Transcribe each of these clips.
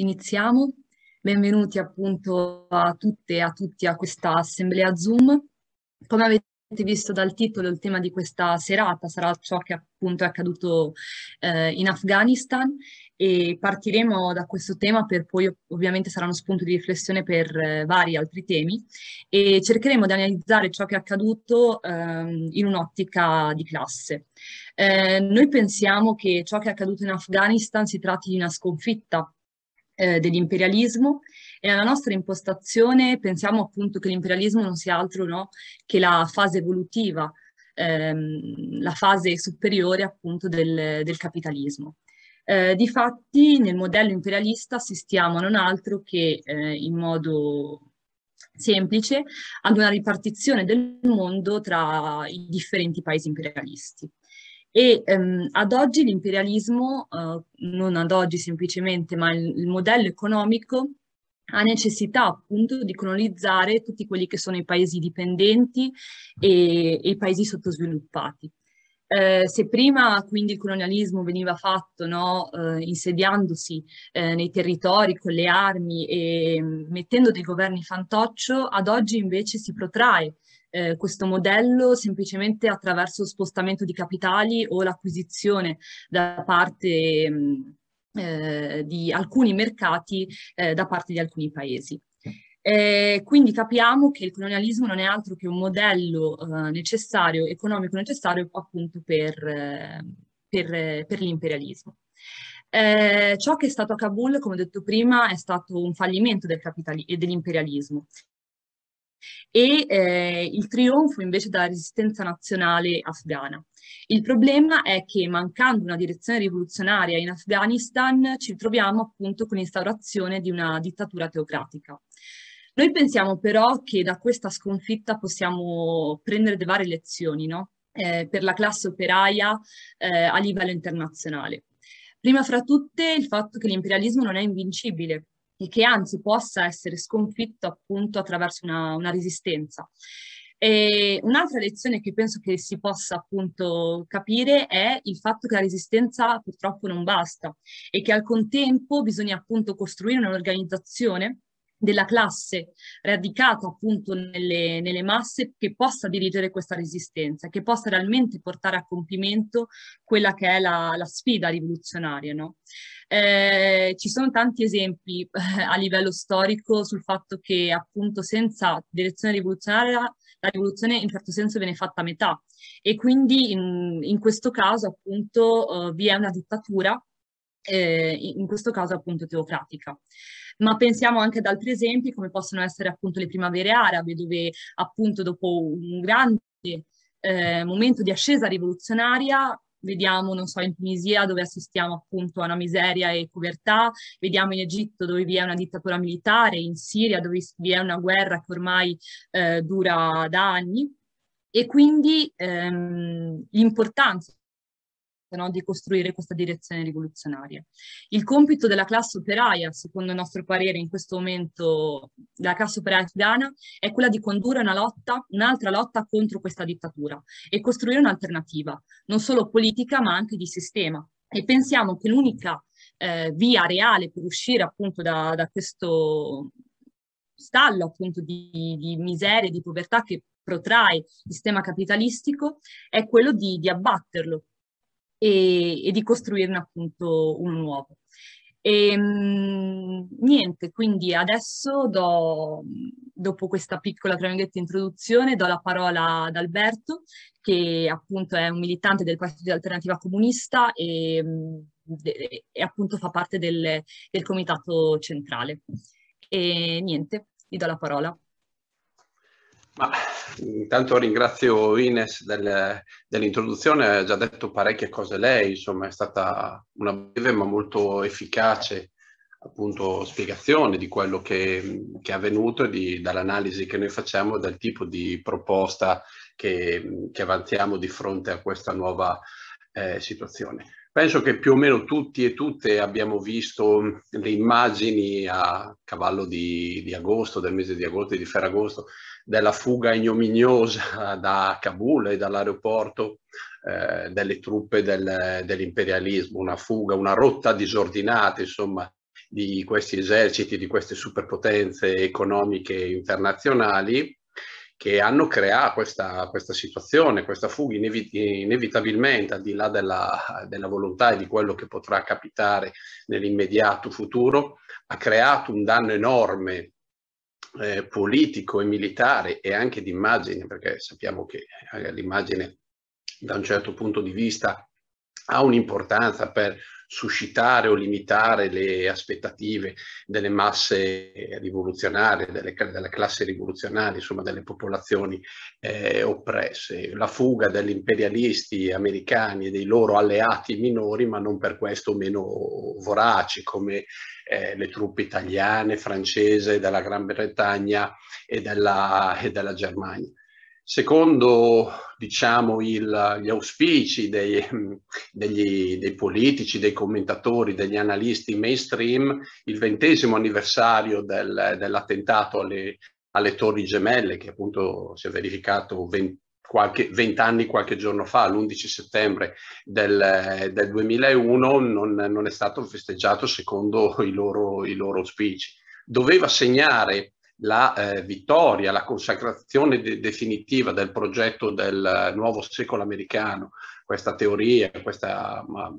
Iniziamo. Benvenuti appunto a tutte e a tutti a questa assemblea Zoom. Come avete visto dal titolo, il tema di questa serata sarà ciò che appunto è accaduto eh, in Afghanistan e partiremo da questo tema per poi ovviamente sarà uno spunto di riflessione per eh, vari altri temi e cercheremo di analizzare ciò che è accaduto eh, in un'ottica di classe. Eh, noi pensiamo che ciò che è accaduto in Afghanistan si tratti di una sconfitta eh, dell'imperialismo e nella nostra impostazione pensiamo appunto che l'imperialismo non sia altro no, che la fase evolutiva, ehm, la fase superiore appunto del, del capitalismo. Eh, difatti nel modello imperialista assistiamo non altro che eh, in modo semplice ad una ripartizione del mondo tra i differenti paesi imperialisti. E ehm, ad oggi l'imperialismo, eh, non ad oggi semplicemente, ma il, il modello economico ha necessità appunto di colonizzare tutti quelli che sono i paesi dipendenti e, e i paesi sottosviluppati. Eh, se prima quindi il colonialismo veniva fatto no, eh, insediandosi eh, nei territori con le armi e mm, mettendo dei governi fantoccio, ad oggi invece si protrae eh, questo modello semplicemente attraverso lo spostamento di capitali o l'acquisizione da parte mh, mm, eh, di alcuni mercati eh, da parte di alcuni paesi. Eh, quindi capiamo che il colonialismo non è altro che un modello eh, necessario, economico necessario appunto per, eh, per, eh, per l'imperialismo. Eh, ciò che è stato a Kabul, come ho detto prima, è stato un fallimento del capitali- e dell'imperialismo e eh, il trionfo invece della resistenza nazionale afghana. Il problema è che mancando una direzione rivoluzionaria in Afghanistan ci troviamo appunto con l'instaurazione di una dittatura teocratica. Noi pensiamo però che da questa sconfitta possiamo prendere delle varie lezioni no? eh, per la classe operaia eh, a livello internazionale. Prima fra tutte il fatto che l'imperialismo non è invincibile, e che anzi possa essere sconfitto appunto attraverso una, una resistenza. E un'altra lezione che penso che si possa appunto capire è il fatto che la resistenza purtroppo non basta e che al contempo bisogna appunto costruire un'organizzazione della classe radicata appunto nelle, nelle, masse che possa dirigere questa resistenza, che possa realmente portare a compimento quella che è la, la sfida rivoluzionaria. No? Eh, ci sono tanti esempi eh, a livello storico sul fatto che appunto senza direzione rivoluzionaria la rivoluzione in certo senso viene fatta a metà e quindi in, in questo caso appunto eh, vi è una dittatura eh, in questo caso appunto teocratica. Ma pensiamo anche ad altri esempi come possono essere appunto le primavere arabe dove appunto dopo un grande eh, momento di ascesa rivoluzionaria vediamo, non so, in Tunisia dove assistiamo appunto a una miseria e povertà, vediamo in Egitto dove vi è una dittatura militare, in Siria dove vi è una guerra che ormai eh, dura da anni e quindi ehm, l'importanza no, di costruire questa direzione rivoluzionaria. Il compito della classe operaia, secondo il nostro parere in questo momento, della classe operaia afghana, è quella di condurre una lotta, un'altra lotta contro questa dittatura e costruire un'alternativa, non solo politica ma anche di sistema. E pensiamo che l'unica eh, via reale per uscire appunto da, da questo stallo appunto di, di miseria e di povertà che protrae il sistema capitalistico è quello di, di abbatterlo, e, e di costruirne appunto uno nuovo. E, ehm, niente, quindi adesso do, dopo questa piccola introduzione do la parola ad Alberto che appunto è un militante del Partito di Alternativa Comunista e, e, e appunto fa parte del, del comitato centrale. E niente, gli do la parola. Ma intanto ringrazio Ines del, dell'introduzione, ha già detto parecchie cose lei, insomma è stata una breve ma molto efficace appunto spiegazione di quello che, che è avvenuto e dall'analisi che noi facciamo dal tipo di proposta che, che avanziamo di fronte a questa nuova eh, situazione. Penso che più o meno tutti e tutte abbiamo visto le immagini a cavallo di, di agosto, del mese di agosto e di Ferragosto, della fuga ignominiosa da Kabul e dall'aeroporto eh, delle truppe del, dell'imperialismo, una fuga, una rotta disordinata, insomma, di questi eserciti, di queste superpotenze economiche internazionali che hanno creato questa, questa situazione, questa fuga inevit- inevitabilmente al di là della, della, volontà e di quello che potrà capitare nell'immediato futuro, ha creato un danno enorme eh, politico e militare e anche d'immagine, perché sappiamo che eh, l'immagine da un certo punto di vista ha un'importanza per suscitare o limitare le aspettative delle masse rivoluzionarie, delle, delle classi rivoluzionarie, insomma delle popolazioni eh, oppresse. La fuga degli imperialisti americani e dei loro alleati minori, ma non per questo meno voraci, come eh, le truppe italiane, francese, della Gran Bretagna e della, e della Germania. Secondo diciamo, il, gli auspici dei, degli, dei, politici, dei commentatori, degli analisti mainstream, il ventesimo anniversario del, dell'attentato alle, alle, Torri Gemelle, che appunto si è verificato 20, qualche, 20 anni qualche giorno fa, l'11 settembre del, del 2001, non, non, è stato festeggiato secondo i loro, i loro auspici. Doveva segnare la eh, vittoria, la consacrazione de- definitiva del progetto del eh, nuovo secolo americano, questa teoria, questa ma,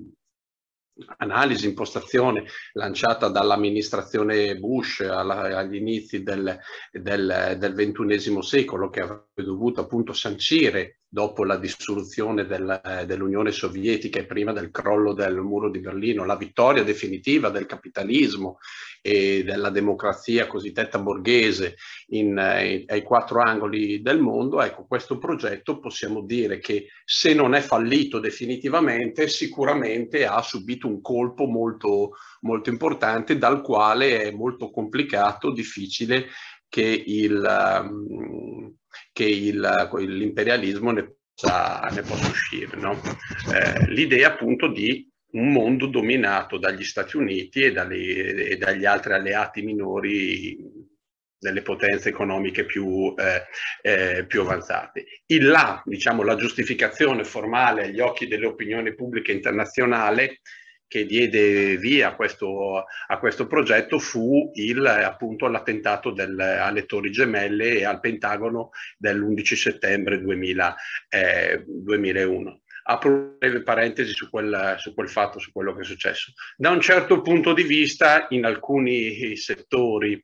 analisi, impostazione lanciata dall'amministrazione Bush alla, agli inizi del, del, del, XXI secolo che avrebbe dovuto appunto sancire dopo la dissoluzione del, eh, dell'Unione Sovietica e prima del crollo del muro di Berlino, la vittoria definitiva del capitalismo e della democrazia cosiddetta borghese in, in, eh, ai quattro angoli del mondo, ecco questo progetto possiamo dire che se non è fallito definitivamente sicuramente ha subito un colpo molto, molto importante dal quale è molto complicato, difficile che il... Um, che il, l'imperialismo ne possa, ne possa uscire. No? Eh, l'idea appunto di un mondo dominato dagli Stati Uniti e, dalle, e dagli altri alleati minori delle potenze economiche più, eh, eh, più, avanzate. In là, diciamo, la giustificazione formale agli occhi dell'opinione pubblica internazionale che diede via a questo, a questo progetto fu il, appunto l'attentato del, alle Torri Gemelle e al Pentagono dell'11 settembre 2000, eh, 2001 apro una breve parentesi su quel, su quel, fatto, su quello che è successo. Da un certo punto di vista, in alcuni settori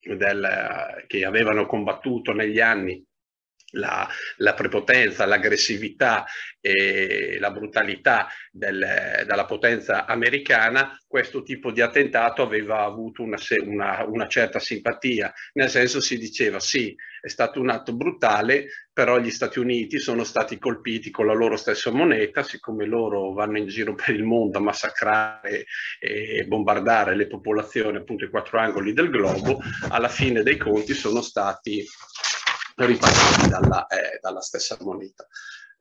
del, che avevano combattuto negli anni la, la, prepotenza, l'aggressività e la brutalità del, della potenza americana, questo tipo di attentato aveva avuto una, una, una, certa simpatia, nel senso si diceva sì, è stato un atto brutale, però gli Stati Uniti sono stati colpiti con la loro stessa moneta, siccome loro vanno in giro per il mondo a massacrare e bombardare le popolazioni appunto i quattro angoli del globo, alla fine dei conti sono stati ripartiti dalla, eh, dalla stessa moneta.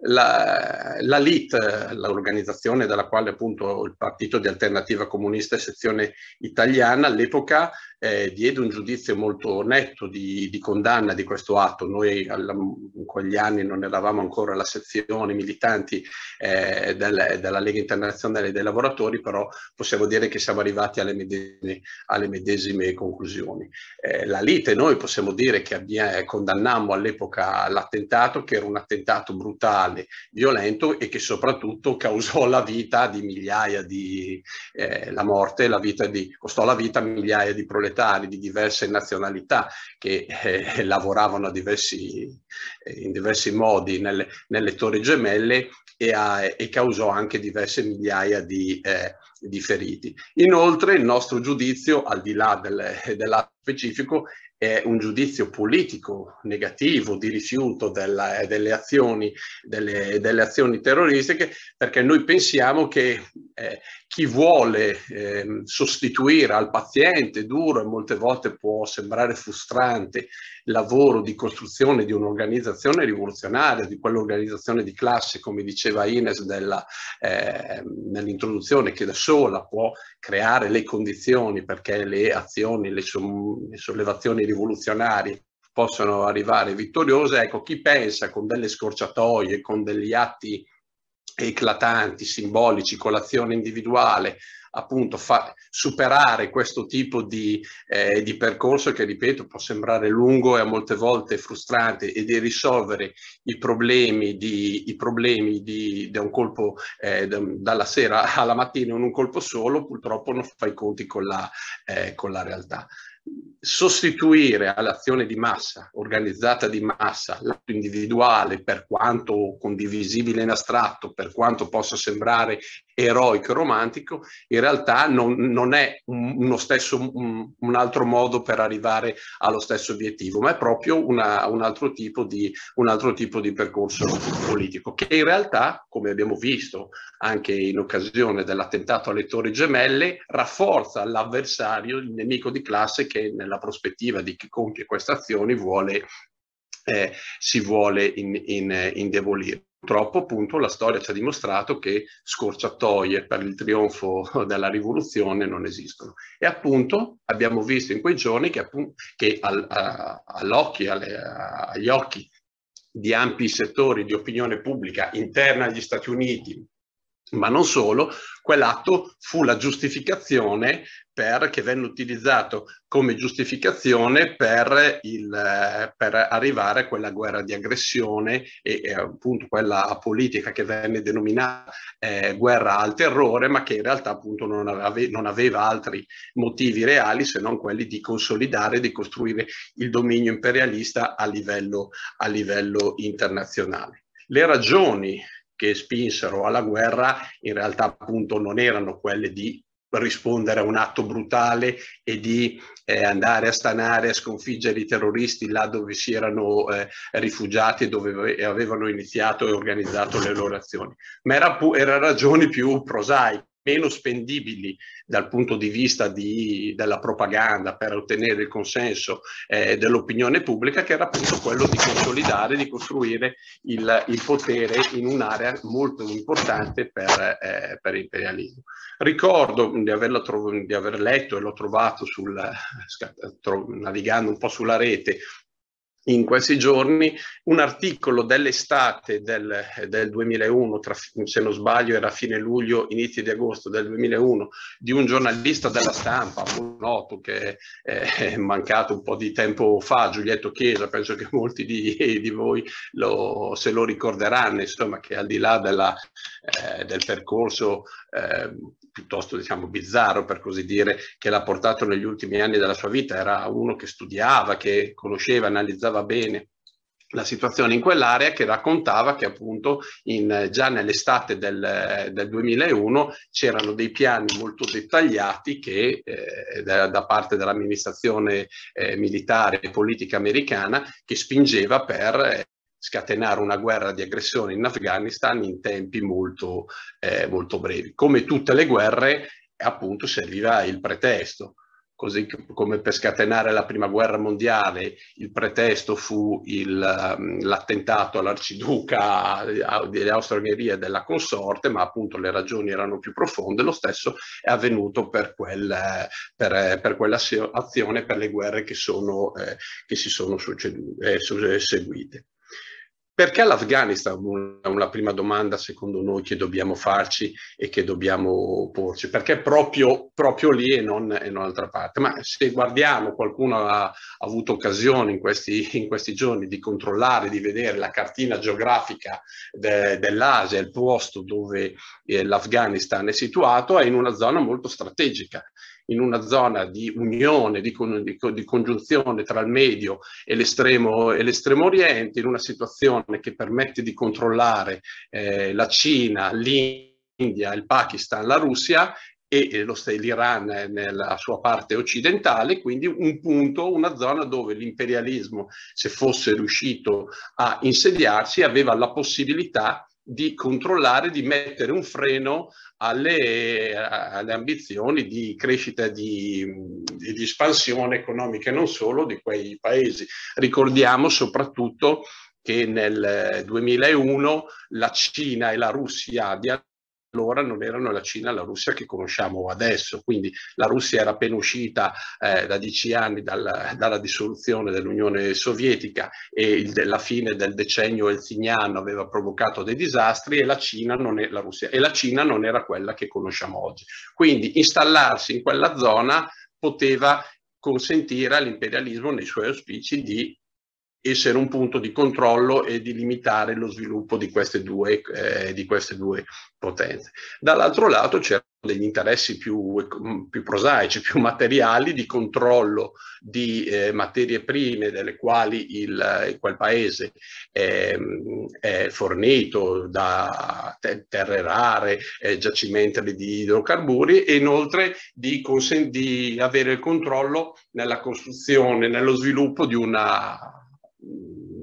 La, la LIT, l'organizzazione dalla quale appunto il partito di alternativa comunista e sezione italiana all'epoca eh, diede un giudizio molto netto di, di condanna di questo atto. Noi alla, in quegli anni non eravamo ancora la sezione militanti eh, del, della Lega Internazionale dei Lavoratori, però possiamo dire che siamo arrivati alle medesime, alle medesime conclusioni. Eh, la lite noi possiamo dire che abbia, eh, condannammo all'epoca l'attentato, che era un attentato brutale, violento e che soprattutto causò la vita di migliaia di, eh, la morte, la vita di, costò la vita a migliaia di proletari proletari di diverse nazionalità che eh, lavoravano diversi, eh, in diversi modi nelle, nelle torri gemelle e, a, e, causò anche diverse migliaia di, eh, di, feriti. Inoltre il nostro giudizio, al di là del, dell'atto specifico, è un giudizio politico negativo di rifiuto della, eh, delle, azioni, delle, delle, azioni, terroristiche, perché noi pensiamo che eh, chi vuole eh, sostituire al paziente duro e molte volte può sembrare frustrante il lavoro di costruzione di un'organizzazione rivoluzionaria, di quell'organizzazione di classe, come diceva Ines ehm, nell'introduzione, che da sola può creare le condizioni perché le azioni, le, le sollevazioni rivoluzionari possono arrivare vittoriose, ecco, chi pensa con delle scorciatoie, con degli atti eclatanti, simbolici, con l'azione individuale, appunto fa, superare questo tipo di, eh, di, percorso che, ripeto, può sembrare lungo e a molte volte frustrante e di risolvere i problemi di, i problemi di, di un colpo eh, dalla sera alla mattina in un colpo solo, purtroppo non fa i conti con la, eh, con la realtà sostituire all'azione di massa, organizzata di massa, l'atto individuale, per quanto condivisibile in astratto, per quanto possa sembrare eroico e romantico, in realtà non, non è uno stesso, un, altro modo per arrivare allo stesso obiettivo, ma è proprio una, un, altro tipo di, un altro tipo di percorso politico, che in realtà, come abbiamo visto anche in occasione dell'attentato alle Torri Gemelle, rafforza l'avversario, il nemico di classe che nella prospettiva di chi compie queste azioni vuole eh, si vuole in, in, indebolire. Purtroppo appunto la storia ci ha dimostrato che scorciatoie per il trionfo della rivoluzione non esistono. E appunto abbiamo visto in quei giorni che, appunto, che al, a, alle, agli occhi di ampi settori di opinione pubblica interna agli Stati Uniti, ma non solo, quell'atto fu la giustificazione per, che venne utilizzato come giustificazione per, il, per arrivare a quella guerra di aggressione e, e appunto quella politica che venne denominata eh, guerra al terrore, ma che in realtà appunto non, ave, non aveva altri motivi reali se non quelli di consolidare, di costruire il dominio imperialista a livello, a livello internazionale le ragioni che spinsero alla guerra in realtà appunto non erano quelle di rispondere a un atto brutale e di eh, andare a stanare, a sconfiggere i terroristi là dove si erano eh, rifugiati e dove avevano iniziato e organizzato le loro azioni, ma erano era ragioni più prosaiche meno spendibili dal punto di vista di, della propaganda per ottenere il consenso eh, dell'opinione pubblica, che era appunto quello di consolidare, di costruire il, il potere in un'area molto importante per, eh, per l'imperialismo. Ricordo di, di aver letto e l'ho trovato sul, eh, navigando un po' sulla rete in questi giorni un articolo dell'estate del, del 2001, tra, se non sbaglio era fine luglio, inizio di agosto del 2001, di un giornalista della stampa, un noto che è mancato un po' di tempo fa, Giulietto Chiesa, penso che molti di, di voi lo, se lo ricorderanno, insomma che al di là della, eh, del percorso eh, piuttosto diciamo bizzarro per così dire che l'ha portato negli ultimi anni della sua vita, era uno che studiava, che conosceva, analizzava bene la situazione in quell'area che raccontava che appunto in, già nell'estate del, del 2001 c'erano dei piani molto dettagliati che eh, da, da, parte dell'amministrazione eh, militare e politica americana che spingeva per eh, scatenare una guerra di aggressione in Afghanistan in tempi molto, eh, molto brevi. Come tutte le guerre, appunto, serviva il pretesto così come per scatenare la prima guerra mondiale il pretesto fu il, mm, l'attentato all'arciduca eh, austro ungheria della consorte, ma appunto le ragioni erano più profonde, lo stesso è avvenuto per, quel, per, per quell'azione, per le guerre che, sono, eh, che si sono succedute, eh, seguite. Perché l'Afghanistan? Una, una prima domanda secondo noi che dobbiamo farci e che dobbiamo porci, perché proprio, proprio lì e non in un'altra parte. Ma se guardiamo, qualcuno ha, ha avuto occasione in questi, in questi, giorni di controllare, di vedere la cartina geografica de, dell'Asia, il posto dove eh, l'Afghanistan è situato, è in una zona molto strategica in una zona di unione, di, con, di, di congiunzione tra il medio e l'estremo, e l'estremo oriente, in una situazione che permette di controllare eh, la Cina, l'India, il Pakistan, la Russia e lo, l'Iran nella sua parte occidentale, quindi un punto, una zona dove l'imperialismo, se fosse riuscito a insediarsi, aveva la possibilità di controllare, di mettere un freno alle, alle ambizioni di crescita, di, di, espansione economica e non solo di quei paesi. Ricordiamo soprattutto che nel 2001 la Cina e la Russia allora non erano la Cina e la Russia che conosciamo adesso, quindi la Russia era appena uscita eh, da dieci anni dal, dalla dissoluzione dell'Unione Sovietica e il, la fine del decennio elziniano aveva provocato dei disastri e la, Cina non è, la Russia, e la Cina non era quella che conosciamo oggi. Quindi installarsi in quella zona poteva consentire all'imperialismo nei suoi auspici di essere un punto di controllo e di limitare lo sviluppo di queste due, eh, di queste due potenze. Dall'altro lato c'erano degli interessi più, mm, più, prosaici, più materiali di controllo di eh, materie prime delle quali il, eh, quel paese è, ehm, è fornito da terre rare, eh, giacimenti di idrocarburi e inoltre di, di avere il controllo nella costruzione, nello sviluppo di una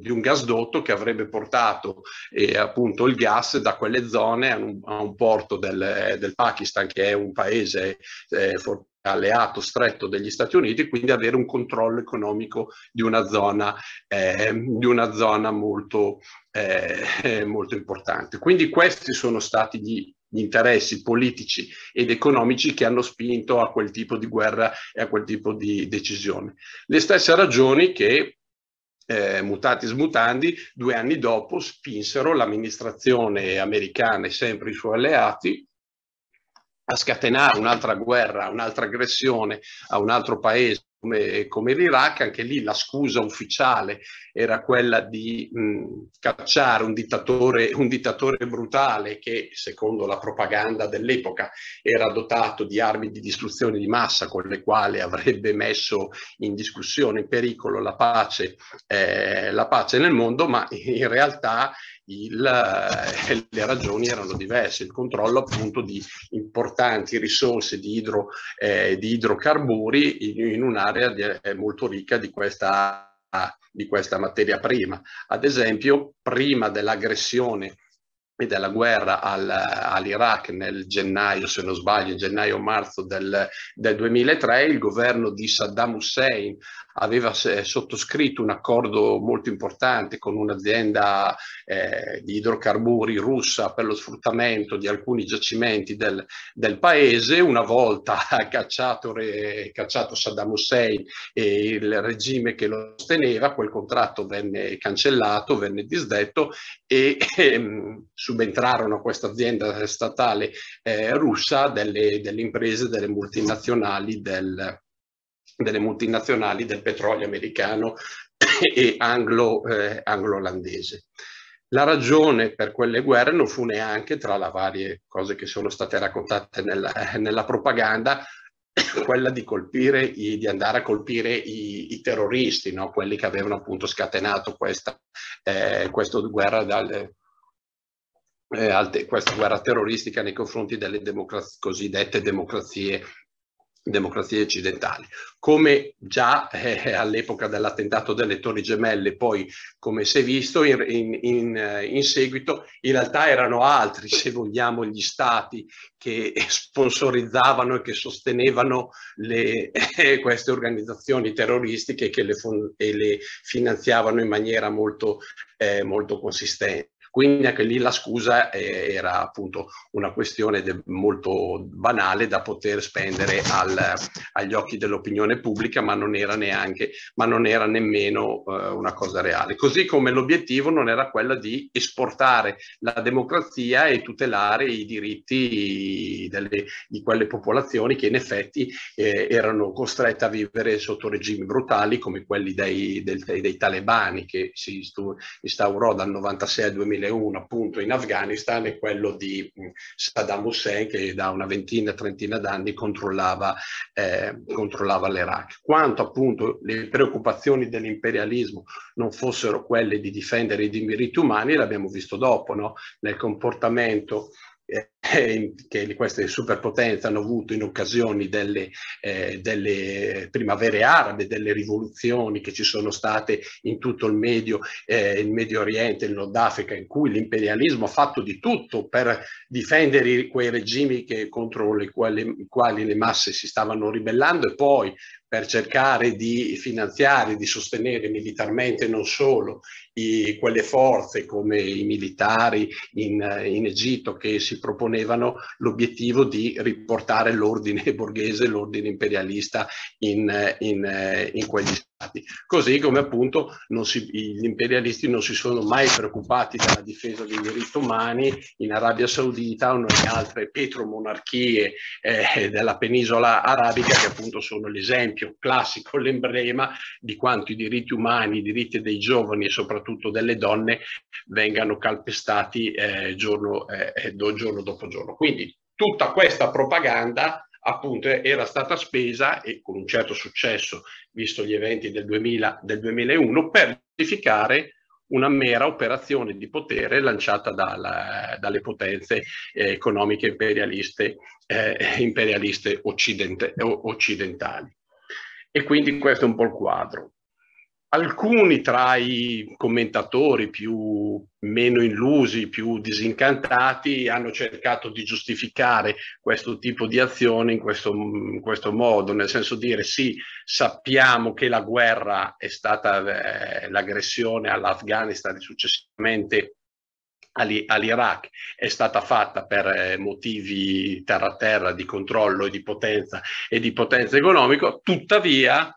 di un gasdotto che avrebbe portato eh, appunto il gas da quelle zone a un, a un porto del, del, Pakistan che è un paese eh, for- alleato stretto degli Stati Uniti, quindi avere un controllo economico di una zona, eh, di una zona molto, eh, molto importante. Quindi questi sono stati gli interessi politici ed economici che hanno spinto a quel tipo di guerra e a quel tipo di decisione. Le stesse ragioni che eh, mutatis mutandi, due anni dopo spinsero l'amministrazione americana e sempre i suoi alleati a scatenare un'altra guerra, un'altra aggressione a un altro paese come, come l'Iraq, anche lì la scusa ufficiale era quella di mh, cacciare un dittatore, un dittatore brutale che, secondo la propaganda dell'epoca, era dotato di armi di distruzione di massa con le quali avrebbe messo in discussione, in pericolo la pace, eh, la pace nel mondo, ma in realtà il, eh, le ragioni erano diverse, il controllo appunto di importanti risorse di, idro, eh, di idrocarburi in, in un'area di, eh, molto ricca di questa, di questa materia prima. Ad esempio, prima dell'aggressione e della guerra al, all'Iraq nel gennaio, se non sbaglio, gennaio-marzo del, del, 2003, il governo di Saddam Hussein aveva eh, sottoscritto un accordo molto importante con un'azienda eh, di idrocarburi russa per lo sfruttamento di alcuni giacimenti del, del paese. Una volta cacciato, re, cacciato, Saddam Hussein e il regime che lo sosteneva, quel contratto venne cancellato, venne disdetto e ehm, subentrarono a questa azienda statale eh, russa delle, delle imprese, delle multinazionali del, paese delle multinazionali del petrolio americano e eh, anglo-olandese. Eh, anglo la ragione per quelle guerre non fu neanche, tra le varie cose che sono state raccontate nella, eh, nella propaganda, quella di, i, di andare a colpire i, i terroristi, no? quelli che avevano appunto scatenato questa, eh, questa guerra dal, eh, questa guerra terroristica nei confronti delle democraz cosiddette democrazie democrazie occidentali. Come già eh, all'epoca dell'attentato delle Torri Gemelle, poi come si è visto in, in, in, eh, in, seguito, in realtà erano altri, se vogliamo, gli stati che sponsorizzavano e che sostenevano le, eh, queste organizzazioni terroristiche che le, e le finanziavano in maniera molto, eh, molto consistente. Quindi anche lì la scusa eh, era appunto una questione de- molto banale da poter spendere al, agli occhi dell'opinione pubblica, ma non era neanche, ma non era nemmeno eh, una cosa reale. Così come l'obiettivo non era quello di esportare la democrazia e tutelare i diritti delle, di quelle popolazioni che in effetti eh, erano costrette a vivere sotto regimi brutali come quelli dei, del, dei talebani che si instaurò dal 96 al 2000 2001 appunto in Afghanistan e quello di mm, Saddam Hussein che da una ventina, trentina d'anni controllava, eh, controllava l'Iraq. Quanto appunto le preoccupazioni dell'imperialismo non fossero quelle di difendere i diritti umani l'abbiamo visto dopo, no? nel comportamento eh, che queste superpotenze hanno avuto in occasione delle, eh, delle, primavere arabe, delle rivoluzioni che ci sono state in tutto il Medio, eh, il Medio Oriente, il Nord Africa, in cui l'imperialismo ha fatto di tutto per difendere quei regimi che, contro i quali le masse si stavano ribellando e poi per cercare di finanziare, di sostenere militarmente non solo i, quelle forze come i militari in, in Egitto che si proponevano l'obiettivo di riportare l'ordine borghese, l'ordine imperialista in, in, in quegli armati, così come appunto si, gli imperialisti non si sono mai preoccupati della difesa dei diritti umani in Arabia Saudita o nelle altre petromonarchie eh, della penisola arabica che appunto sono l'esempio classico, l'emblema di quanto i diritti umani, i diritti dei giovani e soprattutto delle donne vengano calpestati eh, giorno, eh, eh giorno dopo giorno. Quindi tutta questa propaganda appunto eh, era stata spesa e con un certo successo, visto gli eventi del, 2000, del 2001, per giustificare una mera operazione di potere lanciata dalla, dalle potenze eh, economiche imperialiste, eh, imperialiste occidente, occidentali. E quindi questo è un po' il quadro. Alcuni tra i commentatori più meno illusi, più disincantati, hanno cercato di giustificare questo tipo di azione in questo, in questo modo, nel senso dire sì, sappiamo che la guerra è stata eh, l'aggressione all'Afghanistan e successivamente all'Iraq è stata fatta per eh, motivi terra-terra di controllo e di potenza e di potenza economico, tuttavia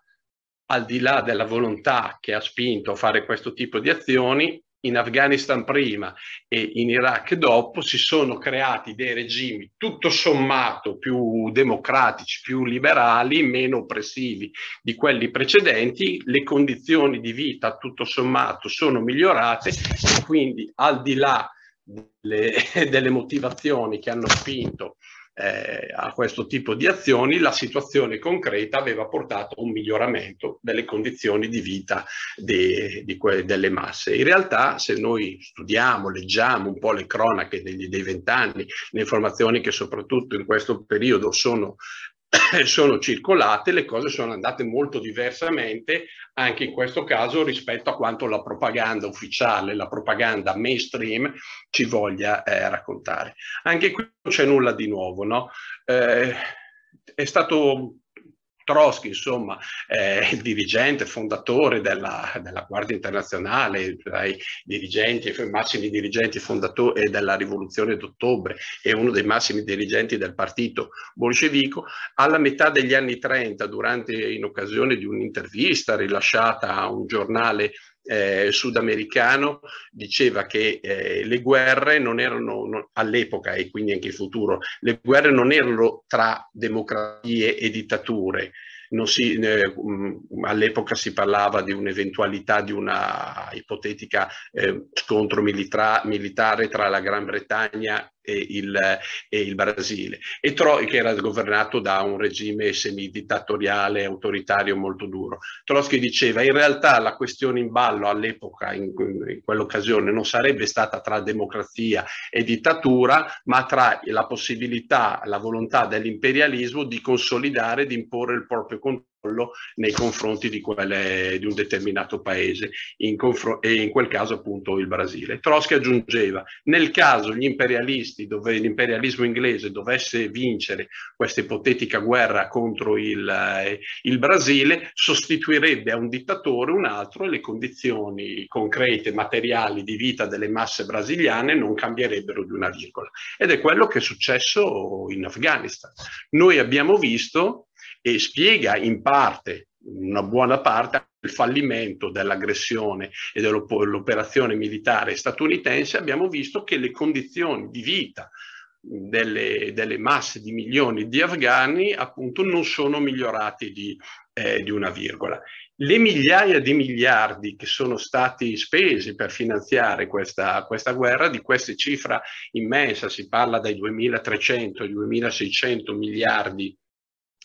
al di là della volontà che ha spinto a fare questo tipo di azioni, in Afghanistan prima e in Iraq dopo si sono creati dei regimi tutto sommato più democratici, più liberali, meno oppressivi di quelli precedenti, le condizioni di vita tutto sommato sono migliorate e quindi al di là delle, delle motivazioni che hanno spinto eh, a questo tipo di azioni, la situazione concreta aveva portato a un miglioramento delle condizioni di vita de, di que, delle masse. In realtà, se noi studiamo, leggiamo un po' le cronache degli, dei vent'anni, le informazioni che soprattutto in questo periodo sono sono circolate, le cose sono andate molto diversamente anche in questo caso rispetto a quanto la propaganda ufficiale, la propaganda mainstream ci voglia eh, raccontare. Anche qui non c'è nulla di nuovo, no? Eh, è stato Trotsky, insomma, eh, il dirigente, fondatore della, della Guardia Internazionale, tra i dirigenti, i massimi dirigenti fondatori eh, della rivoluzione d'ottobre e uno dei massimi dirigenti del partito bolscevico, alla metà degli anni 30, durante, in occasione di un'intervista rilasciata a un giornale eh, sudamericano diceva che eh, le guerre non erano non, all'epoca e quindi anche in futuro, le guerre non erano tra democrazie e dittature. non Si, eh, mm, all'epoca si parlava di un'eventualità di una ipotetica eh, scontro milita- militare tra la Gran Bretagna e il, e il Brasile, e Tro- che era governato da un regime semidittatoriale, autoritario molto duro. Trotsky diceva in realtà la questione in ballo all'epoca, in, in quell'occasione, non sarebbe stata tra democrazia e dittatura, ma tra la possibilità, la volontà dell'imperialismo di consolidare, di imporre il proprio controllo controllo nei confronti di, quelle, di un determinato paese in e in quel caso appunto il Brasile. Trotsky aggiungeva nel caso gli imperialisti, dove l'imperialismo inglese dovesse vincere questa ipotetica guerra contro il, eh, il Brasile, sostituirebbe a un dittatore un altro e le condizioni concrete, materiali di vita delle masse brasiliane non cambierebbero di una virgola. Ed è quello che è successo in Afghanistan. Noi abbiamo visto che spiega in parte, una buona parte, il fallimento dell'aggressione e dell'operazione militare statunitense, abbiamo visto che le condizioni di vita delle, delle masse di milioni di afghani appunto non sono migliorate di, eh, di una virgola. Le migliaia di miliardi che sono stati spesi per finanziare questa, questa guerra, di queste cifre immensa, si parla dai 2.300 ai 2.600 miliardi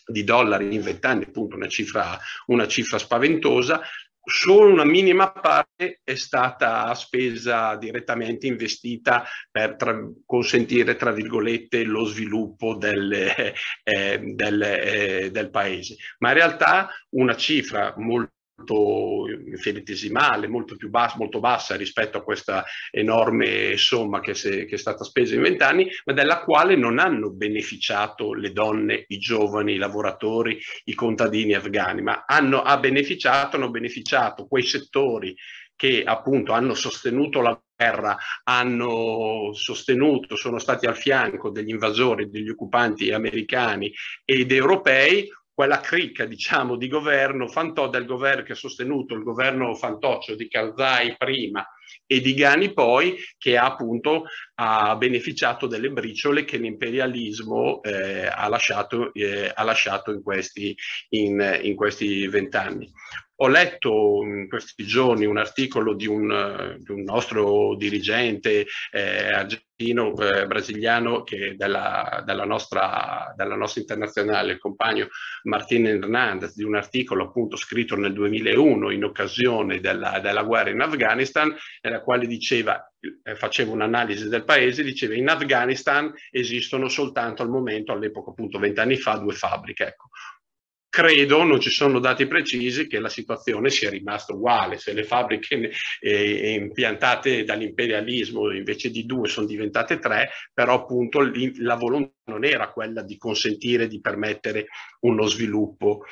di dollari in vent'anni, appunto una cifra, una cifra spaventosa, solo una minima parte è stata spesa direttamente investita per tra consentire, tra virgolette, lo sviluppo del, eh, del, eh, del, paese. Ma in realtà una cifra molto molto infinitesimale, molto più bassa, molto bassa rispetto a questa enorme somma che, se, che è stata spesa in vent'anni, ma della quale non hanno beneficiato le donne, i giovani, i lavoratori, i contadini afghani, ma hanno, ha beneficiato, hanno beneficiato quei settori che appunto hanno sostenuto la guerra, hanno sostenuto, sono stati al fianco degli invasori, degli occupanti americani ed europei, quella cricca diciamo, di governo, Fantò del governo che ha sostenuto il governo Fantoccio di Calzai prima e di Ghani poi che appunto ha beneficiato delle briciole che l'imperialismo eh, ha, lasciato, eh, ha lasciato in questi vent'anni. Ho letto in questi giorni un articolo di un, di un nostro dirigente eh, argentino, eh, brasiliano, che dalla, dalla, nostra, dalla, nostra, internazionale, il compagno Martín Hernández, di un articolo appunto scritto nel 2001 in occasione della, della guerra in Afghanistan, nella quale diceva, eh, faceva un'analisi del paese, diceva in Afghanistan esistono soltanto al momento, all'epoca appunto vent'anni fa, due fabbriche. Ecco. Credo, non ci sono dati precisi, che la situazione sia rimasta uguale, se le fabbriche eh, impiantate dall'imperialismo invece di due sono diventate tre, però appunto la volontà non era quella di consentire, di permettere uno sviluppo,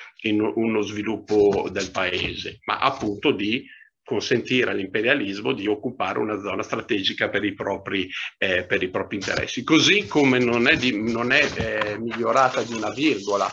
uno sviluppo del paese, ma appunto di consentire all'imperialismo di occupare una zona strategica per i propri, eh, per i propri interessi. Così come non è, di, non è eh, migliorata di una virgola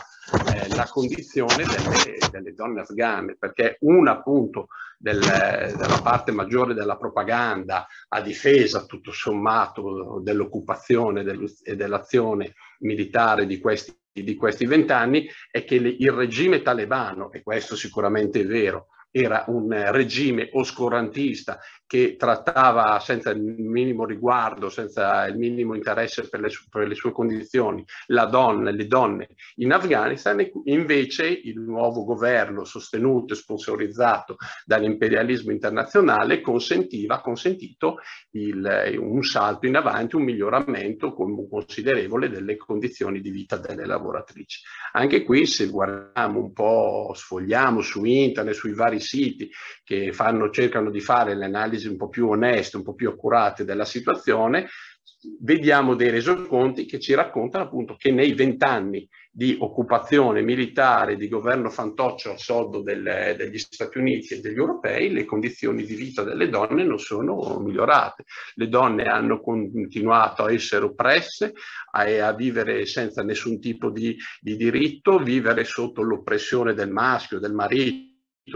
eh, la condizione delle, delle, donne afghane, perché una appunto del, della parte maggiore della propaganda a difesa tutto sommato dell'occupazione e dell'azione militare di questi di questi vent'anni è che il regime talebano, e questo sicuramente è vero, era un eh, regime oscurantista che trattava senza il minimo riguardo, senza il minimo interesse per le, per le sue condizioni, la donna, le donne in Afghanistan, invece il nuovo governo sostenuto e sponsorizzato dall'imperialismo internazionale consentiva, ha consentito il, un salto in avanti, un miglioramento considerevole delle condizioni di vita delle lavoratrici. Anche qui se guardiamo un po', sfogliamo su internet, sui vari siti che fanno, cercano di fare l'analisi analisi un po' più oneste, un po' più accurate della situazione, vediamo dei resoconti che ci raccontano appunto che nei vent'anni di occupazione militare di governo fantoccio a soldo del, degli Stati Uniti e degli europei le condizioni di vita delle donne non sono migliorate. Le donne hanno continuato a essere oppresse, a, a vivere senza nessun tipo di, di diritto, vivere sotto l'oppressione del maschio, del marito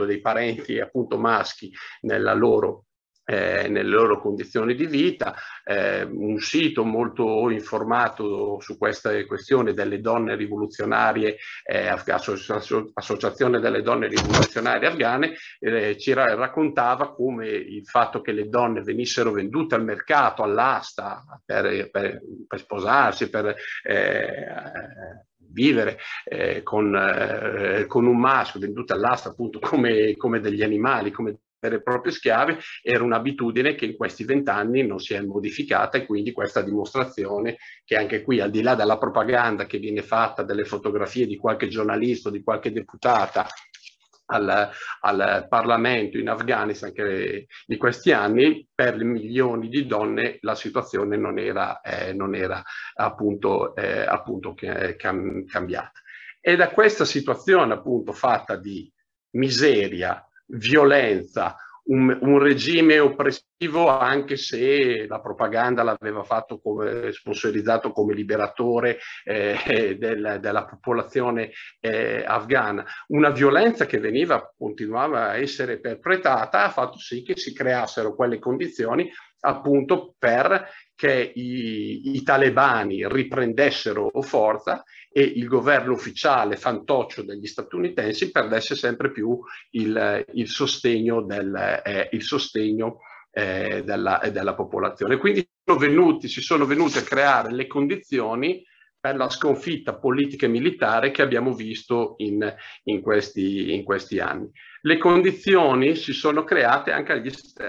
dei parenti appunto maschi nella loro eh, nelle loro condizioni di vita, eh, un sito molto informato su questa questione delle donne rivoluzionarie, eh, associazione delle donne rivoluzionarie afghane, eh, ci raccontava come il fatto che le donne venissero vendute al mercato, all'asta, per, per, per, sposarsi, per eh, vivere eh, con, con, un maschio, vendute all'asta appunto come, come degli animali, come vere e proprie schiave era un'abitudine che in questi vent'anni non si è modificata e quindi questa dimostrazione che anche qui al di là della propaganda che viene fatta delle fotografie di qualche giornalista, di qualche deputata al, al, Parlamento in Afghanistan che, di questi anni, per milioni di donne la situazione non era, eh, non era appunto, eh, appunto eh, cam cambiata. E da questa situazione appunto fatta di miseria, violenza, un, un, regime oppressivo anche se la propaganda l'aveva fatto come, sponsorizzato come liberatore eh, del, della popolazione eh, afghana. Una violenza che veniva, continuava a essere perpetrata, ha fatto sì che si creassero quelle condizioni appunto perché i, i, talebani riprendessero forza e il governo ufficiale fantoccio degli statunitensi perdesse sempre più il, il sostegno, del, eh, il sostegno eh, della, della, popolazione. Quindi sono venuti, si sono venute a creare le condizioni per la sconfitta politica e militare che abbiamo visto in, in, questi, in questi, anni. Le condizioni si sono create anche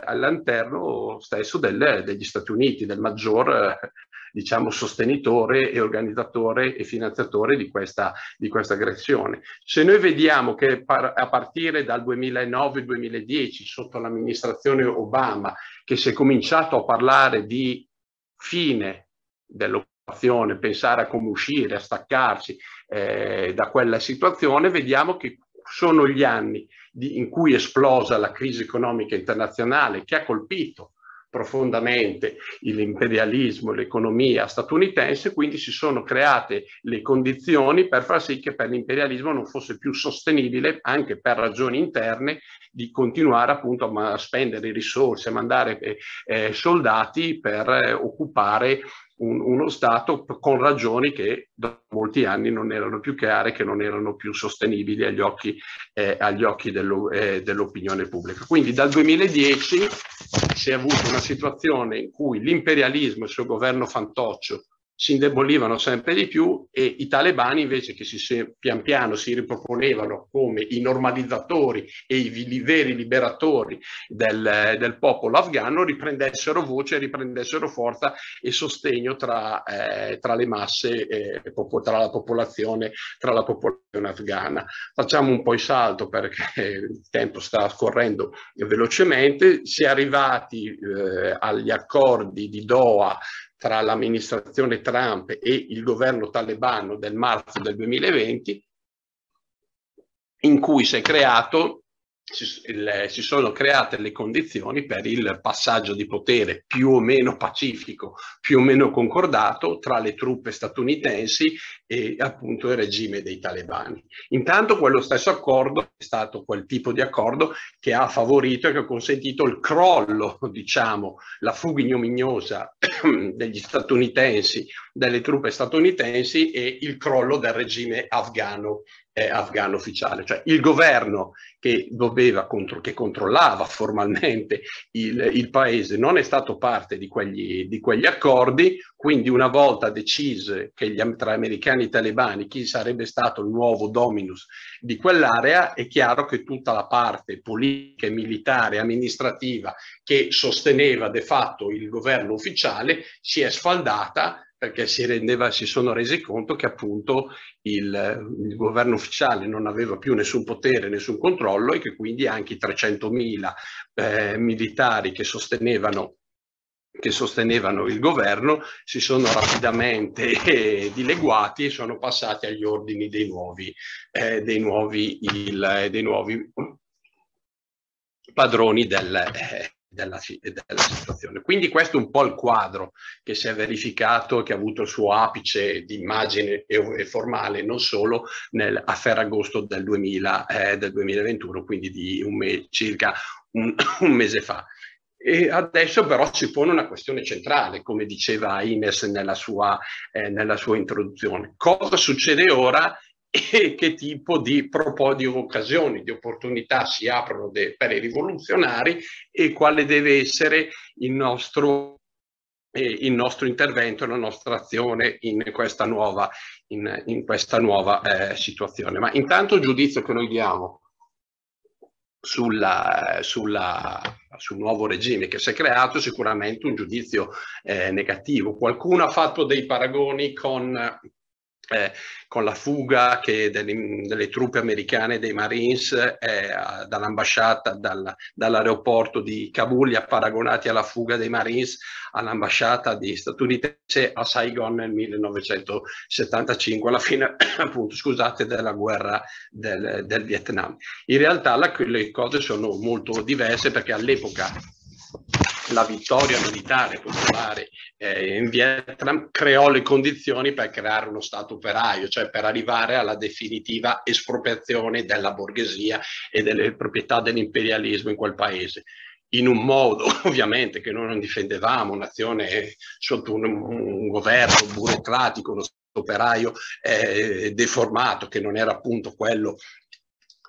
all'interno stesso del, degli Stati Uniti, del maggior diciamo, sostenitore e organizzatore e finanziatore di questa, di questa aggressione. Se noi vediamo che par a partire dal 2009-2010, sotto l'amministrazione Obama, che si è cominciato a parlare di fine dell'occupazione, situazione, pensare a come uscire, a staccarsi eh, da quella situazione, vediamo che sono gli anni di, in cui è esplosa la crisi economica internazionale che ha colpito profondamente l'imperialismo, l'economia statunitense, quindi si sono create le condizioni per far sì che per l'imperialismo non fosse più sostenibile, anche per ragioni interne, di continuare appunto a spendere risorse, a mandare eh, eh soldati per eh, occupare un, uno Stato con ragioni che da molti anni non erano più chiare, che non erano più sostenibili agli occhi, eh, agli occhi dello, eh, dell'opinione pubblica. Quindi dal 2010 si è avuta una situazione in cui l'imperialismo e il suo governo fantoccio si indebolivano sempre di più e i talebani invece che si, pian piano si riproponevano come i normalizzatori e i veri liberatori del, del popolo afghano riprendessero voce, riprendessero forza e sostegno tra, eh, tra le masse, eh, tra, la popolazione, tra la popolazione afghana. Facciamo un po' il salto perché il tempo sta scorrendo velocemente, si è arrivati eh, agli accordi di Doha tra l'amministrazione Trump e il governo talebano del marzo del 2020, in cui si è creato eh, si, sono create le condizioni per il passaggio di potere più o meno pacifico, più o meno concordato tra le truppe statunitensi e appunto il regime dei talebani. Intanto quello stesso accordo è stato quel tipo di accordo che ha favorito e che ha consentito il crollo, diciamo, la fuga ignominiosa degli statunitensi, delle truppe statunitensi e il crollo del regime afgano eh, afghano ufficiale, cioè il governo che, doveva contro, che controllava formalmente il, il, paese non è stato parte di quegli, di quegli accordi, quindi una volta decise che gli, tra americani e talebani chi sarebbe stato il nuovo dominus di quell'area, è chiaro che tutta la parte politica, militare, amministrativa che sosteneva de fatto il governo ufficiale si è sfaldata perché si, rendeva, si sono resi conto che appunto il, il, governo ufficiale non aveva più nessun potere, nessun controllo e che quindi anche i 300.000 eh, militari che sostenevano che sostenevano il governo si sono rapidamente eh, dileguati e sono passati agli ordini dei nuovi, eh, dei nuovi, il, eh, dei nuovi padroni del, eh, della, della, situazione. Quindi questo è un po' il quadro che si è verificato, che ha avuto il suo apice di immagine e, e formale, non solo nel, a Ferragosto del, 2000, eh, del 2021, quindi di un me- circa un, un mese fa. E adesso però si pone una questione centrale, come diceva Ines nella sua, eh, nella sua, introduzione. Cosa succede ora e che tipo di, di occasioni, di opportunità si aprono de, per i rivoluzionari e quale deve essere il nostro, eh, il nostro intervento, la nostra azione in questa nuova, in, in questa nuova eh, situazione. Ma intanto il giudizio che noi diamo sulla, sulla, sul nuovo regime che si è creato è sicuramente un giudizio eh, negativo. Qualcuno ha fatto dei paragoni con eh, con la fuga delle, delle, truppe americane, dei Marines, eh, dall'ambasciata, dal, dall'aeroporto di Kabul, li ha paragonati alla fuga dei Marines all'ambasciata statunitense a Saigon nel 1975, alla fine appunto, scusate, della guerra del, del Vietnam. In realtà la, le cose sono molto diverse perché all'epoca la vittoria militare popolare eh, in Vietnam creò le condizioni per creare uno Stato operaio, cioè per arrivare alla definitiva espropriazione della borghesia e delle proprietà dell'imperialismo in quel paese in un modo ovviamente che noi non difendevamo, un'azione sotto un, un, governo burocratico, uno Stato operaio eh, deformato che non era appunto quello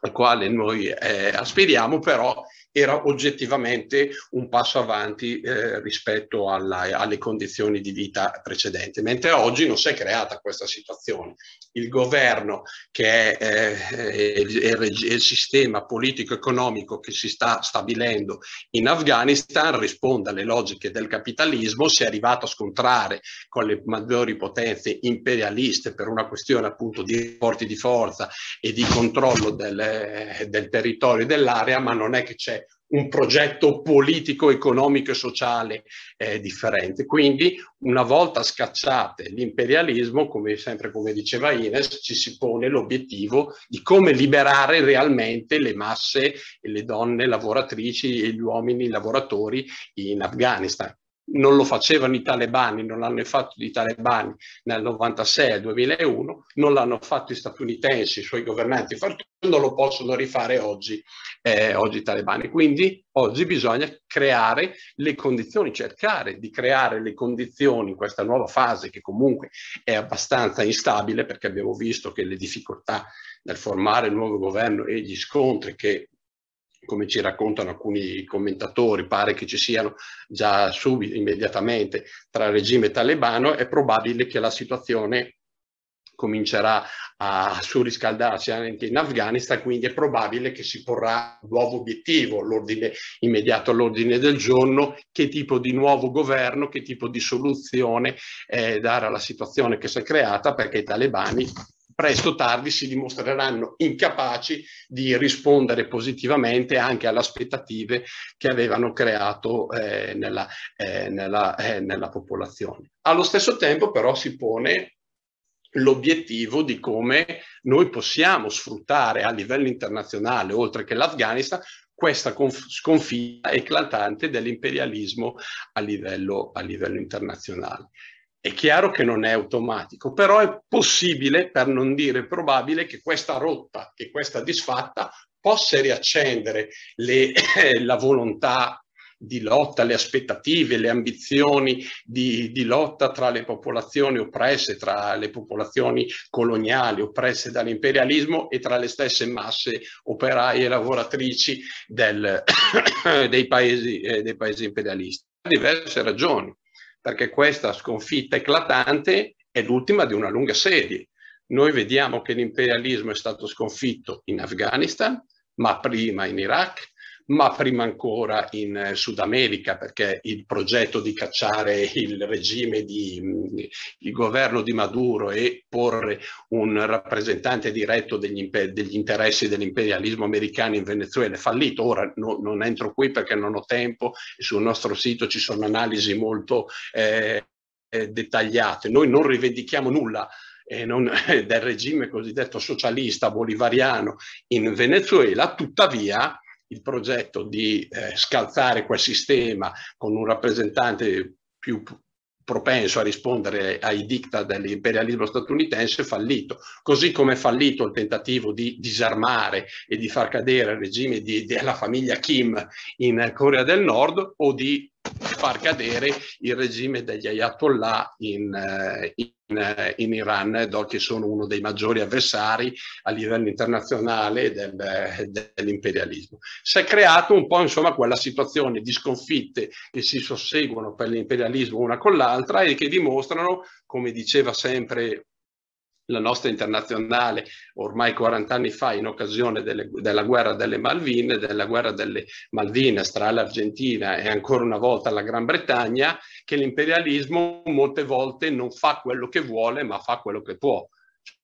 al quale noi eh, aspiriamo, però era oggettivamente un passo avanti eh, rispetto alla, alle condizioni di vita precedenti, mentre oggi non si è creata questa situazione. Il governo, che è, eh, il, il, il, sistema politico-economico che si sta stabilendo in Afghanistan, risponde alle logiche del capitalismo, si è arrivato a scontrare con le maggiori potenze imperialiste per una questione appunto di rapporti di forza e di controllo del, eh, del territorio e dell'area, ma non è che c'è un progetto politico, economico e sociale eh, differente. Quindi una volta scacciate l'imperialismo, come sempre come diceva Ines, ci si pone l'obiettivo di come liberare realmente le masse, le donne lavoratrici e gli uomini lavoratori in Afghanistan non lo facevano i talebani, non l'hanno fatto i talebani nel 96 al 2001, non l'hanno fatto i statunitensi, i suoi governanti non lo possono rifare oggi, eh, oggi i talebani. Quindi oggi bisogna creare le condizioni, cercare di creare le condizioni in questa nuova fase che comunque è abbastanza instabile perché abbiamo visto che le difficoltà nel formare il nuovo governo e gli scontri che come ci raccontano alcuni commentatori, pare che ci siano già subito, immediatamente, tra il regime talebano, è probabile che la situazione comincerà a surriscaldarsi anche in Afghanistan, quindi è probabile che si porrà un nuovo obiettivo l'ordine, immediato all'ordine del giorno, che tipo di nuovo governo, che tipo di soluzione eh, dare alla situazione che si è creata, perché i talebani presto o tardi si dimostreranno incapaci di rispondere positivamente anche alle aspettative che avevano creato eh, nella, eh, nella, eh, nella popolazione. Allo stesso tempo però si pone l'obiettivo di come noi possiamo sfruttare a livello internazionale, oltre che l'Afghanistan, questa sconfitta eclatante dell'imperialismo a livello, a livello internazionale. È chiaro che non è automatico, però è possibile, per non dire probabile, che questa rotta, che questa disfatta possa riaccendere le, eh, la volontà di lotta, le aspettative, le ambizioni di, di, lotta tra le popolazioni oppresse, tra le popolazioni coloniali oppresse dall'imperialismo e tra le stesse masse operaie e lavoratrici del, dei, paesi, eh, dei paesi imperialisti. diverse ragioni perché questa sconfitta eclatante è l'ultima di una lunga serie. Noi vediamo che l'imperialismo è stato sconfitto in Afghanistan, ma prima in Iraq, ma prima ancora in eh, Sud America, perché il progetto di cacciare il regime di mm, il governo di Maduro e porre un rappresentante diretto degli, degli interessi dell'imperialismo americano in Venezuela è fallito. Ora no, non entro qui perché non ho tempo, sul nostro sito ci sono analisi molto eh, eh dettagliate. Noi non rivendichiamo nulla eh, non, del regime cosiddetto socialista bolivariano in Venezuela, tuttavia il progetto di eh, scalzare quel sistema con un rappresentante più propenso a rispondere ai dicta dell'imperialismo statunitense fallito, così come è fallito il tentativo di disarmare e di far cadere il regime di, della famiglia Kim in Corea del Nord o di far cadere il regime degli Ayatollah in, eh, in, eh, in Iran, che sono uno dei maggiori avversari a livello internazionale del, eh, dell'imperialismo. Si è creato un po' insomma quella situazione di sconfitte che si susseguono per l'imperialismo una con l'altra e che dimostrano, come diceva sempre la nostra internazionale ormai 40 anni fa in occasione delle, della guerra delle Malvine, della guerra delle Malvine tra l'Argentina e ancora una volta la Gran Bretagna, che l'imperialismo molte volte non fa quello che vuole ma fa quello che può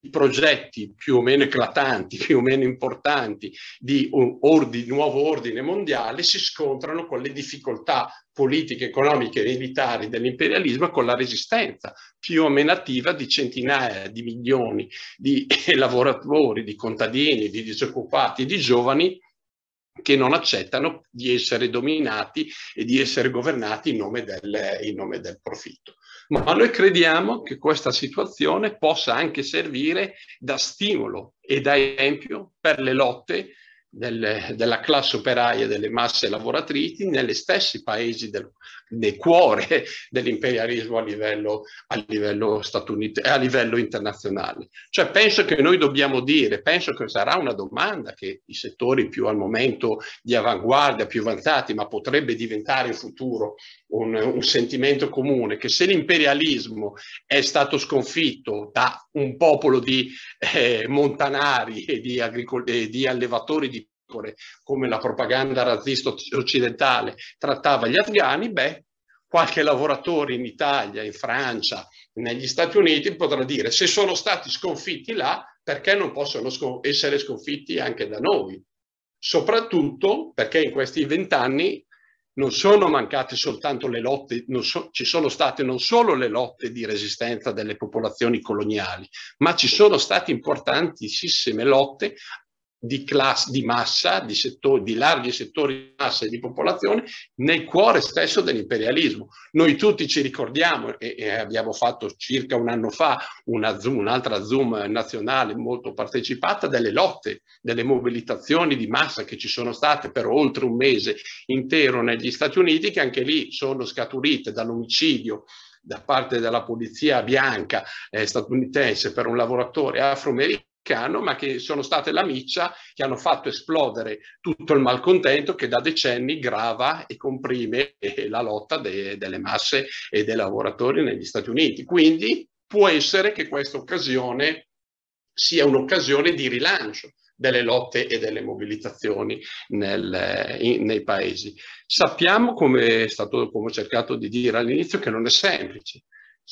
i progetti più o meno eclatanti, più o meno importanti di ordine, nuovo ordine mondiale si scontrano con le difficoltà politiche, economiche e militari dell'imperialismo e con la resistenza più o meno attiva di centinaia di milioni di lavoratori, di contadini, di disoccupati, di giovani che non accettano di essere dominati e di essere governati in nome del, in nome del profitto ma noi crediamo che questa situazione possa anche servire da stimolo e da esempio per le lotte del, della classe operaia e delle masse lavoratrici nelle stessi paesi del, nel cuore dell'imperialismo a livello, a livello statunitense e a livello internazionale. Cioè penso che noi dobbiamo dire, penso che sarà una domanda che i settori più al momento di avanguardia, più avanzati, ma potrebbe diventare in futuro un, un sentimento comune, che se l'imperialismo è stato sconfitto da un popolo di eh, montanari e di, agricol- e di allevatori di come la propaganda razzista occidentale trattava gli afghani, beh, qualche lavoratore in Italia, in Francia, negli Stati Uniti potrà dire se sono stati sconfitti là, perché non possono essere sconfitti anche da noi? Soprattutto perché in questi vent'anni non sono mancate soltanto le lotte, so, ci sono state non solo le lotte di resistenza delle popolazioni coloniali, ma ci sono state importantissime lotte di, class, di massa, di, settori, di larghi settori di massa e di popolazione, nel cuore stesso dell'imperialismo. Noi tutti ci ricordiamo, e, e abbiamo fatto circa un anno fa una zoom, un'altra Zoom nazionale molto partecipata, delle lotte, delle mobilitazioni di massa che ci sono state per oltre un mese intero negli Stati Uniti, che anche lì sono scaturite dall'omicidio da parte della polizia bianca eh, statunitense per un lavoratore afroamericano che hanno, ma che sono state la miccia che hanno fatto esplodere tutto il malcontento che da decenni grava e comprime eh, la lotta de delle masse e dei lavoratori negli Stati Uniti. Quindi può essere che questa occasione sia un'occasione di rilancio delle lotte e delle mobilitazioni nel, eh, in, nei paesi. Sappiamo, come è stato come ho cercato di dire all'inizio, che non è semplice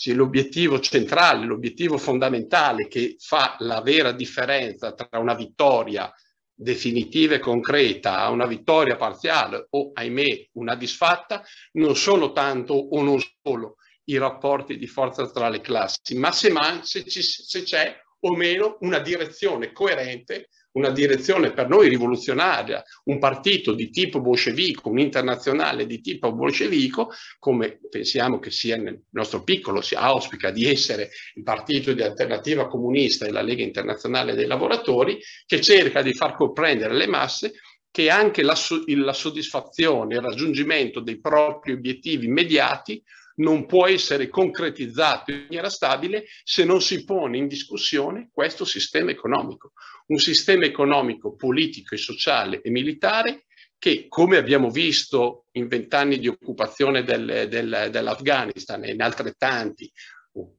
se l'obiettivo centrale, l'obiettivo fondamentale che fa la vera differenza tra una vittoria definitiva e concreta a una vittoria parziale o, ahimè, una disfatta, non sono tanto o non solo i rapporti di forza tra le classi, ma se, man- se, ci- se c'è o meno una direzione coerente una direzione per noi rivoluzionaria, un partito di tipo bolscevico, un internazionale di tipo bolscevico, come pensiamo che sia nel nostro piccolo, si auspica di essere il partito di alternativa comunista e la Lega Internazionale dei Lavoratori, che cerca di far comprendere alle masse che anche la, la soddisfazione, il raggiungimento dei propri obiettivi immediati non può essere concretizzato in maniera stabile se non si pone in discussione questo sistema economico, un sistema economico, politico e sociale e militare che, come abbiamo visto in vent'anni di occupazione del, del, dell'Afghanistan e in altrettanti,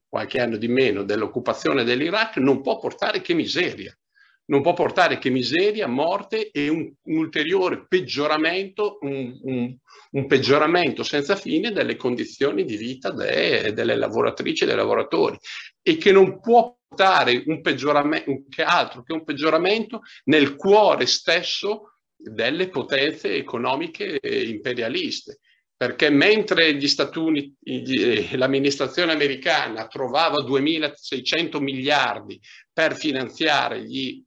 qualche anno di meno, dell'occupazione dell'Iraq, non può portare che miseria non può portare che miseria, morte e un, un ulteriore peggioramento, un, un, un, peggioramento senza fine delle condizioni di vita de, delle lavoratrici e dei lavoratori e che non può portare un peggioramento, che altro che un peggioramento nel cuore stesso delle potenze economiche imperialiste. Perché mentre gli Stati Uniti, eh, l'amministrazione americana trovava 2.600 miliardi per finanziare gli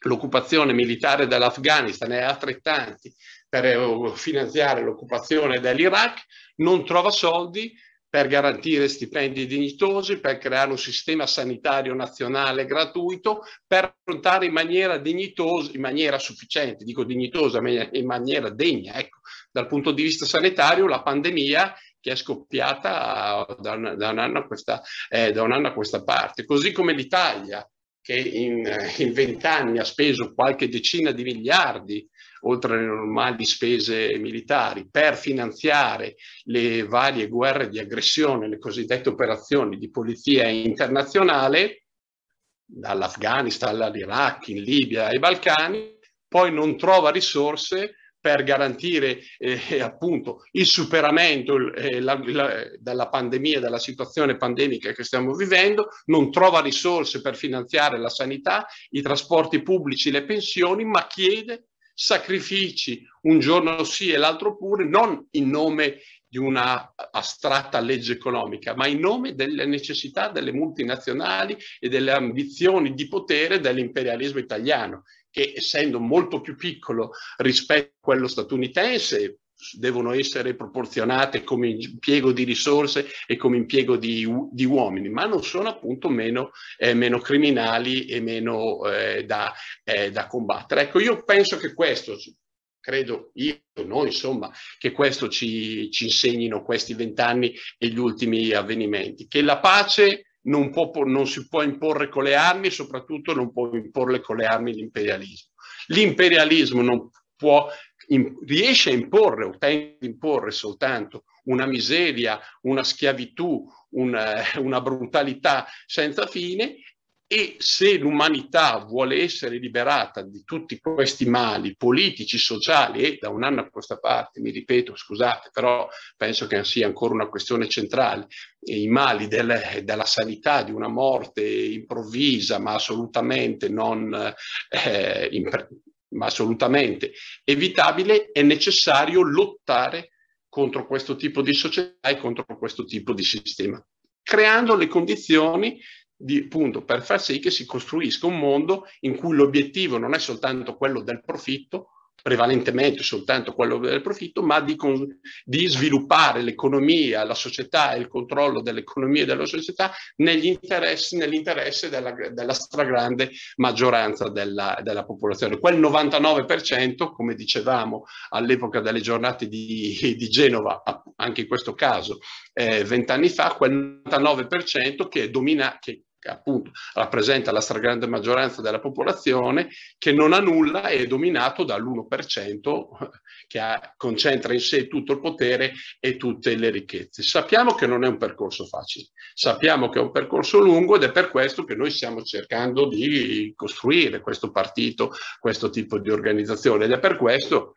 l'occupazione militare dell'Afghanistan e altrettanti per eh, finanziare l'occupazione dell'Iraq, non trova soldi per garantire stipendi dignitosi, per creare un sistema sanitario nazionale gratuito, per affrontare in maniera dignitosa, in maniera sufficiente, dico dignitosa, in maniera degna, ecco, dal punto di vista sanitario la pandemia che è scoppiata da un, da un, anno, a questa, eh, da un anno a questa parte. Così come l'Italia che eh, in vent'anni ha speso qualche decina di miliardi oltre alle normali spese militari, per finanziare le varie guerre di aggressione, le cosiddette operazioni di polizia internazionale, dall'Afghanistan all'Iraq, in Libia ai Balcani, poi non trova risorse per garantire eh, eh, appunto il superamento eh, la, la, della pandemia, della situazione pandemica che stiamo vivendo, non trova risorse per finanziare la sanità, i trasporti pubblici, le pensioni, ma chiede sacrifici un giorno sì e l'altro pure, non in nome di una astratta legge economica, ma in nome delle necessità delle multinazionali e delle ambizioni di potere dell'imperialismo italiano, che essendo molto più piccolo rispetto a quello statunitense devono essere proporzionate come impiego di risorse e come impiego di, di uomini, ma non sono appunto meno, eh, meno criminali e meno eh, da, eh, da combattere. Ecco, io penso che questo credo io, noi insomma, che questo ci, ci insegnino questi vent'anni e gli ultimi avvenimenti, che la pace non, può, non si può imporre con le armi e soprattutto non può imporle con le armi l'imperialismo. L'imperialismo non può, in, riesce a imporre o tende a imporre soltanto una miseria, una schiavitù, una, eh, una brutalità senza fine e se l'umanità vuole essere liberata di tutti questi mali politici, sociali e da un anno a questa parte, mi ripeto, scusate, però penso che sia ancora una questione centrale, i mali del, della sanità, di una morte improvvisa, ma assolutamente non eh, impre- ma assolutamente evitabile, è necessario lottare contro questo tipo di società e contro questo tipo di sistema, creando le condizioni di, appunto, per far sì che si costruisca un mondo in cui l'obiettivo non è soltanto quello del profitto, prevalentemente soltanto quello del profitto, ma di, di sviluppare l'economia, la società e il controllo dell'economia e della società nell'interesse della, della, stragrande maggioranza della, della, popolazione. Quel 99%, come dicevamo all'epoca delle giornate di, di, Genova, anche in questo caso eh, vent'anni eh, fa, quel 99% che domina, che che appunto rappresenta la stragrande maggioranza della popolazione, che non ha nulla e è dominato dall'1% eh, che ha, concentra in sé tutto il potere e tutte le ricchezze. Sappiamo che non è un percorso facile, sappiamo che è un percorso lungo ed è per questo che noi stiamo cercando di costruire questo partito, questo tipo di organizzazione ed è per questo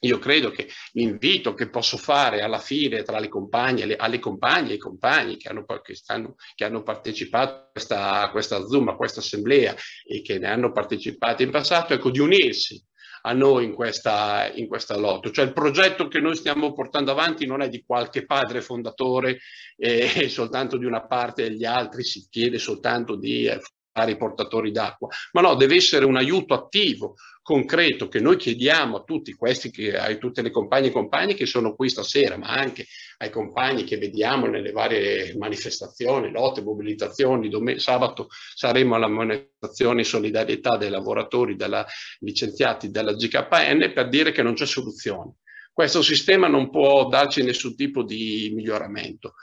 io credo che l'invito che posso fare alla fine tra le compagne, le, alle compagne e ai compagni che hanno, che, stanno, che hanno, partecipato a questa, a questa Zoom, a questa assemblea e che ne hanno partecipato in passato, ecco, di unirsi a noi in questa, in questa lotta. Cioè il progetto che noi stiamo portando avanti non è di qualche padre fondatore e eh, soltanto di una parte e gli altri si chiede soltanto di eh, i portatori d'acqua, ma no, deve essere un aiuto attivo, concreto, che noi chiediamo a tutti questi, che, a tutte le compagne e compagni che sono qui stasera, ma anche ai compagni che vediamo nelle varie manifestazioni, lotte, mobilitazioni, Dom- sabato saremo alla manifestazione in solidarietà dei lavoratori della, licenziati dalla GKN per dire che non c'è soluzione questo sistema non può darci nessun tipo di miglioramento.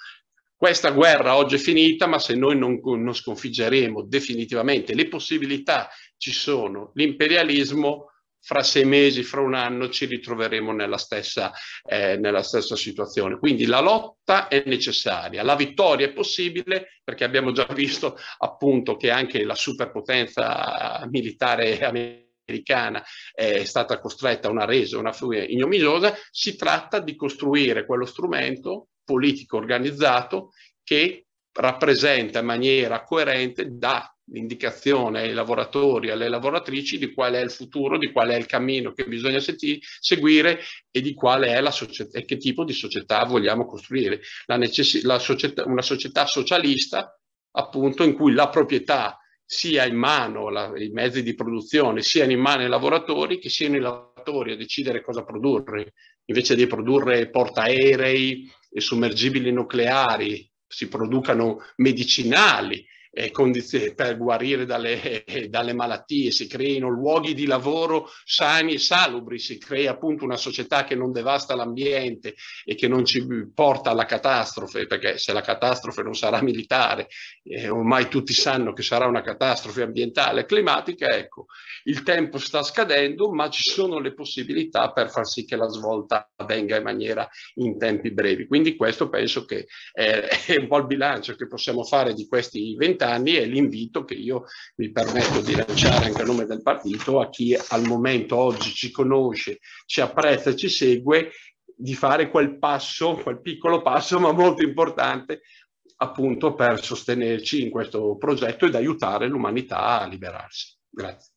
Questa guerra oggi è finita, ma se noi non, non sconfiggeremo definitivamente le possibilità ci sono, l'imperialismo fra sei mesi, fra un anno ci ritroveremo nella stessa, eh, nella stessa, situazione. Quindi la lotta è necessaria, la vittoria è possibile perché abbiamo già visto appunto che anche la superpotenza militare americana è stata costretta a una resa, una fuga ignominiosa, si tratta di costruire quello strumento politico organizzato che rappresenta in maniera coerente, dà l'indicazione ai lavoratori e alle lavoratrici di qual è il futuro, di qual è il cammino che bisogna seguire e di qual è la società e che tipo di società vogliamo costruire. Necess- società, una società socialista, appunto, in cui la proprietà sia in mano la, i mezzi di produzione, siano in mano ai lavoratori, che siano i lavoratori a decidere cosa produrre, invece di produrre portaerei, e sommergibili nucleari, si producano medicinali, eh, condizioni per guarire dalle, eh, dalle, malattie, si creino luoghi di lavoro sani e salubri, si crea appunto una società che non devasta l'ambiente e che non ci porta alla catastrofe, perché se la catastrofe non sarà militare, eh, ormai tutti sanno che sarà una catastrofe ambientale e climatica, ecco, il tempo sta scadendo, ma ci sono le possibilità per far sì che la svolta avvenga in maniera in tempi brevi. Quindi questo penso che è, è un po' il bilancio che possiamo fare di questi vent'anni vent'anni è l'invito che io mi permetto di lanciare anche a nome del partito a chi al momento oggi ci conosce, ci apprezza, ci segue, di fare quel passo, quel piccolo passo, ma molto importante appunto per sostenerci in questo progetto ed aiutare l'umanità a liberarsi. Grazie.